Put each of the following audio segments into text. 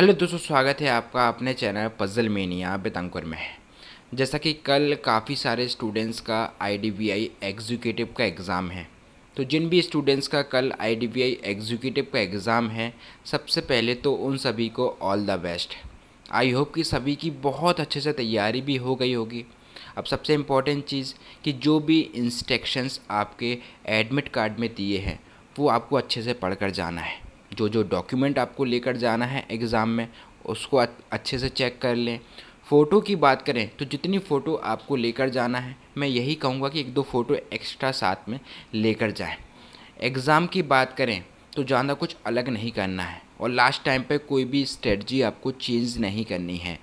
hello दोस्तों स्वागत है आपका अपने चैनल पजल मेनिया बेतंकुर में जैसा कि कल काफ़ी सारे स्टूडेंट्स का आईडीबीआई एग्जीक्यूटिव का एग्ज़ाम है तो जिन भी स्टूडेंट्स का कल आईडीबीआई एग्जीक्यूटिव का एग्ज़ाम है सबसे पहले तो उन सभी को all the best I hope कि सभी की बहुत अच्छे से तैयारी भी हो गई होगी अब सबसे इम्पॉर्टेंट चीज़ कि जो भी इंस्ट्रक्शंस आपके एडमिट कार्ड में दिए हैं वो आपको अच्छे से पढ़ कर जाना है जो जो डॉक्यूमेंट आपको लेकर जाना है एग्ज़ाम में उसको अच्छे से चेक कर लें फ़ोटो की बात करें तो जितनी फ़ोटो आपको लेकर जाना है मैं यही कहूँगा कि एक दो फ़ोटो एक्स्ट्रा साथ में लेकर जाएं एग्ज़ाम की बात करें तो ज़्यादा कुछ अलग नहीं करना है और लास्ट टाइम पे कोई भी स्ट्रेटजी आपको चेंज नहीं करनी है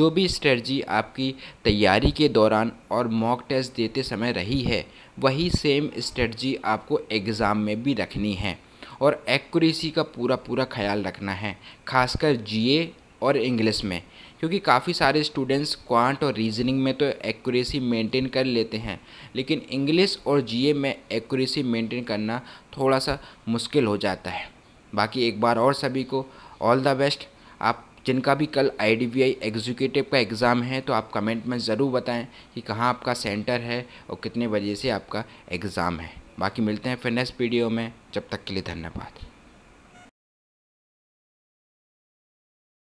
जो भी स्ट्रेटजी आपकी तैयारी के दौरान और मॉक टेस्ट देते समय रही है वही सेम स्ट्रेटजी आपको एग्ज़ाम में भी रखनी है और एक्यूरेसी का पूरा पूरा ख्याल रखना है खासकर जीए और इंग्लिश में क्योंकि काफ़ी सारे स्टूडेंट्स क्वांट और रीजनिंग में तो एक्यूरेसी मेंटेन कर लेते हैं लेकिन इंग्लिश और जीए में एक्यूरेसी मेंटेन करना थोड़ा सा मुश्किल हो जाता है बाकी एक बार और सभी को ऑल द बेस्ट आप जिनका भी कल आई एग्जीक्यूटिव का एग्ज़ाम है तो आप कमेंट में ज़रूर बताएं कि कहाँ आपका सेंटर है और कितने बजे से आपका एग्ज़ाम है बाकी मिलते हैं नेक्स्ट वीडियो में जब तक के लिए धन्यवाद